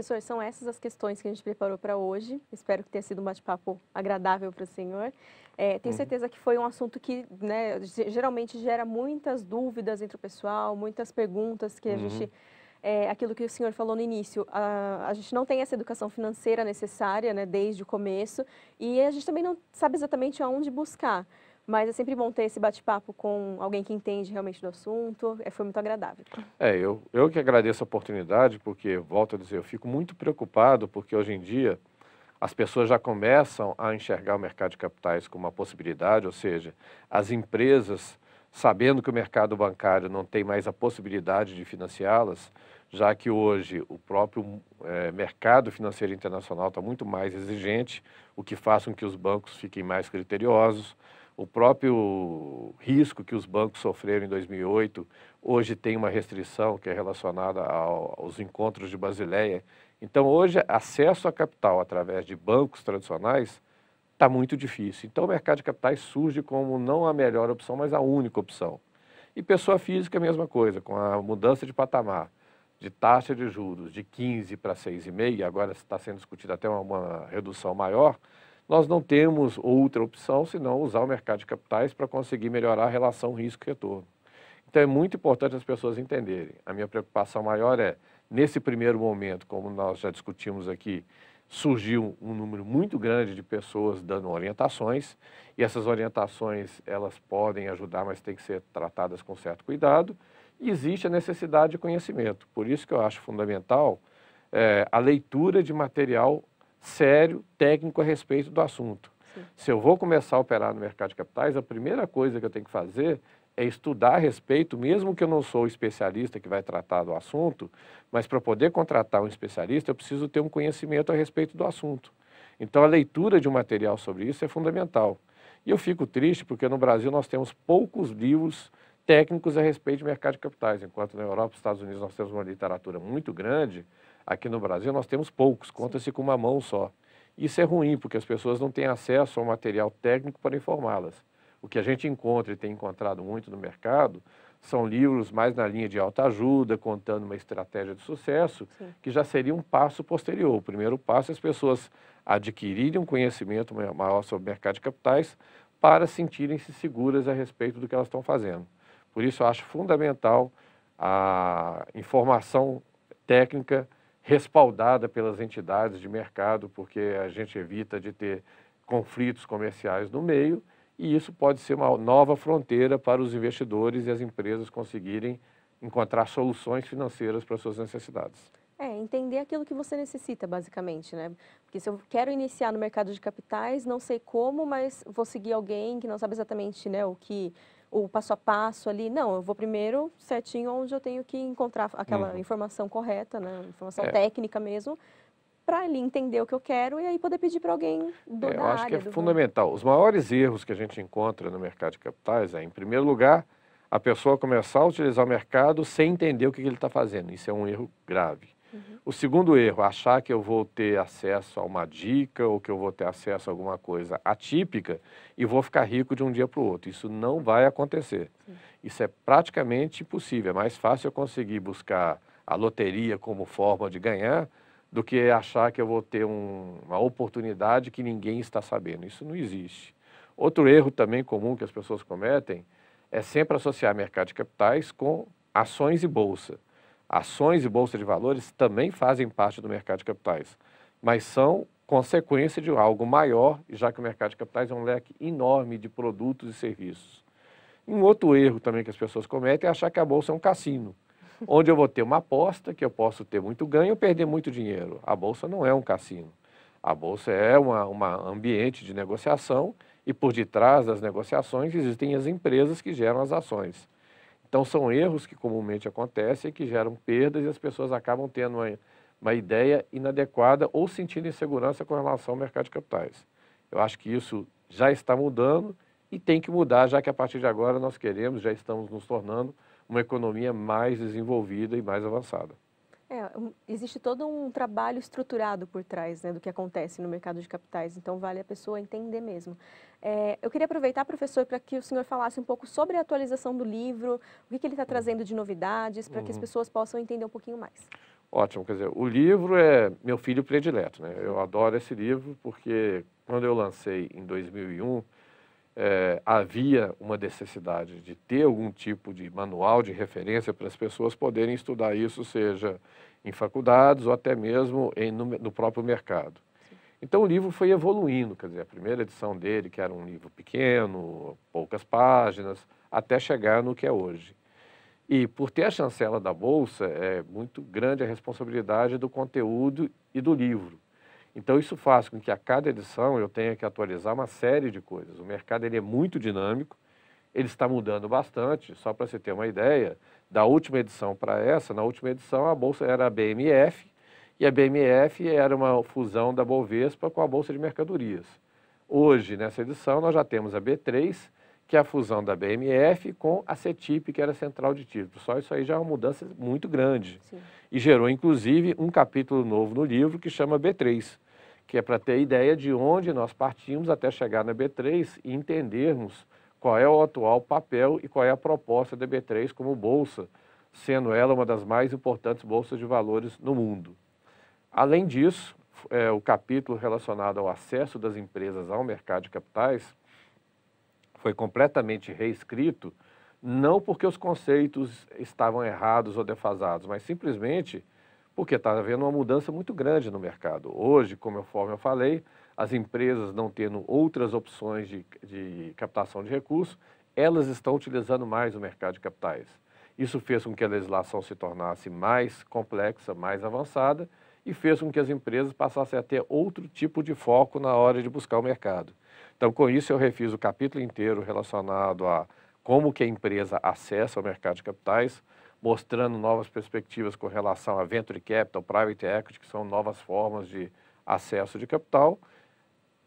Professor, são essas as questões que a gente preparou para hoje. Espero que tenha sido um bate-papo agradável para o senhor. É, tenho uhum. certeza que foi um assunto que né, geralmente gera muitas dúvidas entre o pessoal, muitas perguntas que a uhum. gente. É, aquilo que o senhor falou no início, a, a gente não tem essa educação financeira necessária né, desde o começo e a gente também não sabe exatamente aonde buscar. Mas é sempre bom ter esse bate-papo com alguém que entende realmente do assunto. É, foi muito agradável. É, eu, eu que agradeço a oportunidade, porque, volto a dizer, eu fico muito preocupado, porque hoje em dia as pessoas já começam a enxergar o mercado de capitais como uma possibilidade, ou seja, as empresas, sabendo que o mercado bancário não tem mais a possibilidade de financiá-las, já que hoje o próprio é, mercado financeiro internacional está muito mais exigente, o que faz com que os bancos fiquem mais criteriosos. O próprio risco que os bancos sofreram em 2008, hoje tem uma restrição que é relacionada ao, aos encontros de Basileia. Então, hoje, acesso a capital através de bancos tradicionais está muito difícil. Então, o mercado de capitais surge como não a melhor opção, mas a única opção. E pessoa física, a mesma coisa, com a mudança de patamar de taxa de juros de 15 para 6,5, agora está sendo discutida até uma, uma redução maior, nós não temos outra opção senão usar o mercado de capitais para conseguir melhorar a relação risco-retorno. Então é muito importante as pessoas entenderem. A minha preocupação maior é, nesse primeiro momento, como nós já discutimos aqui, surgiu um número muito grande de pessoas dando orientações e essas orientações elas podem ajudar, mas têm que ser tratadas com certo cuidado. E existe a necessidade de conhecimento. Por isso que eu acho fundamental é, a leitura de material sério, técnico a respeito do assunto. Sim. Se eu vou começar a operar no mercado de capitais, a primeira coisa que eu tenho que fazer é estudar a respeito, mesmo que eu não sou o especialista que vai tratar do assunto, mas para poder contratar um especialista, eu preciso ter um conhecimento a respeito do assunto. Então, a leitura de um material sobre isso é fundamental. E eu fico triste porque no Brasil nós temos poucos livros técnicos a respeito de mercado de capitais, enquanto na Europa e nos Estados Unidos nós temos uma literatura muito grande Aqui no Brasil nós temos poucos, conta-se com uma mão só. Isso é ruim, porque as pessoas não têm acesso ao material técnico para informá-las. O que a gente encontra e tem encontrado muito no mercado são livros mais na linha de alta ajuda, contando uma estratégia de sucesso, Sim. que já seria um passo posterior. O primeiro passo é as pessoas adquirirem um conhecimento maior sobre o mercado de capitais para sentirem-se seguras a respeito do que elas estão fazendo. Por isso, eu acho fundamental a informação técnica respaldada pelas entidades de mercado, porque a gente evita de ter conflitos comerciais no meio, e isso pode ser uma nova fronteira para os investidores e as empresas conseguirem encontrar soluções financeiras para suas necessidades. É, entender aquilo que você necessita, basicamente, né? Porque se eu quero iniciar no mercado de capitais, não sei como, mas vou seguir alguém que não sabe exatamente né, o que o passo a passo ali. Não, eu vou primeiro certinho onde eu tenho que encontrar aquela uhum. informação correta, né? Informação é. técnica mesmo, para ali entender o que eu quero e aí poder pedir para alguém do é, Eu acho que é fundamental. Banco. Os maiores erros que a gente encontra no mercado de capitais é, em primeiro lugar, a pessoa começar a utilizar o mercado sem entender o que ele está fazendo. Isso é um erro grave. Uhum. O segundo erro, achar que eu vou ter acesso a uma dica ou que eu vou ter acesso a alguma coisa atípica e vou ficar rico de um dia para o outro. Isso não vai acontecer. Sim. Isso é praticamente impossível. É mais fácil eu conseguir buscar a loteria como forma de ganhar do que achar que eu vou ter um, uma oportunidade que ninguém está sabendo. Isso não existe. Outro erro também comum que as pessoas cometem é sempre associar mercado de capitais com ações e bolsa. Ações e bolsa de valores também fazem parte do mercado de capitais, mas são consequência de algo maior, já que o mercado de capitais é um leque enorme de produtos e serviços. Um outro erro também que as pessoas cometem é achar que a bolsa é um cassino, onde eu vou ter uma aposta que eu posso ter muito ganho ou perder muito dinheiro. A bolsa não é um cassino. A bolsa é um ambiente de negociação e por detrás das negociações existem as empresas que geram as ações. Então, são erros que comumente acontecem, que geram perdas e as pessoas acabam tendo uma, uma ideia inadequada ou sentindo insegurança com relação ao mercado de capitais. Eu acho que isso já está mudando e tem que mudar, já que a partir de agora nós queremos, já estamos nos tornando uma economia mais desenvolvida e mais avançada existe todo um trabalho estruturado por trás né, do que acontece no mercado de capitais, então vale a pessoa entender mesmo. É, eu queria aproveitar, professor, para que o senhor falasse um pouco sobre a atualização do livro, o que, que ele está uhum. trazendo de novidades, para uhum. que as uhum. pessoas possam entender um pouquinho mais. Ótimo, quer dizer, o livro é meu filho predileto, né? Eu adoro esse livro porque quando eu lancei em 2001, é, havia uma necessidade de ter algum tipo de manual de referência para as pessoas poderem estudar isso, seja em faculdades ou até mesmo em, no, no, próprio mercado. Sim. Então o livro foi evoluindo, quer dizer, a primeira edição dele, que era um livro pequeno, poucas páginas, até chegar no que é hoje. E por ter a chancela da Bolsa, é muito grande a responsabilidade do conteúdo e do livro. Então isso faz com que a cada edição eu tenha que atualizar uma série de coisas. O mercado ele é muito dinâmico, ele está mudando bastante, só para você ter uma ideia, da última edição para essa, na última edição a bolsa era a BMF e a BMF era uma fusão da Bovespa com a bolsa de mercadorias. Hoje, nessa edição, nós já temos a B3, que é a fusão da BMF com a CETIP, que era a Central de títulos. Só isso aí já é uma mudança muito grande. Sim. E gerou, inclusive, um capítulo novo no livro que chama B3, que é para ter ideia de onde nós partimos até chegar na B3 e entendermos qual é o atual papel e qual é a proposta da B3 como bolsa, sendo ela uma das mais importantes bolsas de valores no mundo. Além disso, é, o capítulo relacionado ao acesso das empresas ao mercado de capitais foi completamente reescrito, não porque os conceitos estavam errados ou defasados, mas simplesmente porque está havendo uma mudança muito grande no mercado. Hoje, como eu falei, as empresas não tendo outras opções de, de captação de recursos, elas estão utilizando mais o mercado de capitais. Isso fez com que a legislação se tornasse mais complexa, mais avançada, e fez com que as empresas passassem a ter outro tipo de foco na hora de buscar o mercado. Então, com isso, eu refiz o capítulo inteiro relacionado a como que a empresa acessa o mercado de capitais, mostrando novas perspectivas com relação a venture capital, private equity, que são novas formas de acesso de capital.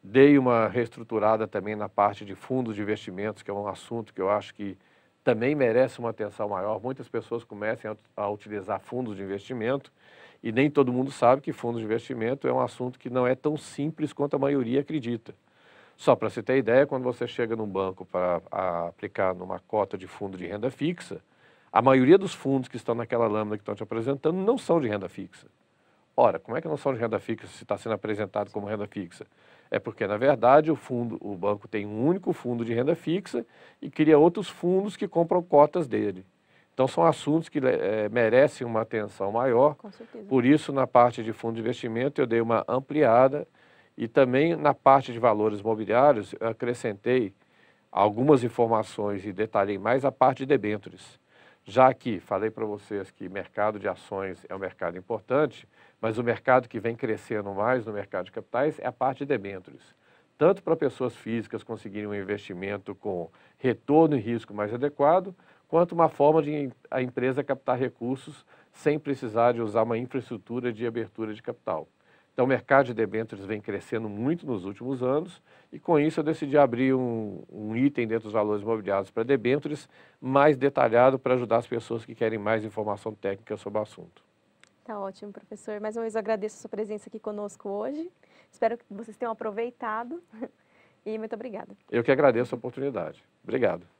Dei uma reestruturada também na parte de fundos de investimentos, que é um assunto que eu acho que também merece uma atenção maior. Muitas pessoas começam a utilizar fundos de investimento e nem todo mundo sabe que fundos de investimento é um assunto que não é tão simples quanto a maioria acredita. Só para você ter ideia, quando você chega num banco para aplicar numa cota de fundo de renda fixa, a maioria dos fundos que estão naquela lâmina que estão te apresentando não são de renda fixa. Ora, como é que não são de renda fixa se está sendo apresentado como renda fixa? É porque, na verdade, o fundo, o banco tem um único fundo de renda fixa e cria outros fundos que compram cotas dele. Então, são assuntos que é, merecem uma atenção maior. Por isso, na parte de fundo de investimento, eu dei uma ampliada e também na parte de valores mobiliários, eu acrescentei algumas informações e detalhei mais a parte de debêntures. Já que falei para vocês que mercado de ações é um mercado importante, mas o mercado que vem crescendo mais no mercado de capitais é a parte de debêntures. Tanto para pessoas físicas conseguirem um investimento com retorno e risco mais adequado, quanto uma forma de a empresa captar recursos sem precisar de usar uma infraestrutura de abertura de capital. Então, o mercado de debêntures vem crescendo muito nos últimos anos e, com isso, eu decidi abrir um, um item dentro dos valores imobiliários para debêntures mais detalhado para ajudar as pessoas que querem mais informação técnica sobre o assunto. Tá ótimo, professor. Mais uma vez, eu agradeço a sua presença aqui conosco hoje. Espero que vocês tenham aproveitado e muito obrigada. Eu que agradeço a oportunidade. Obrigado.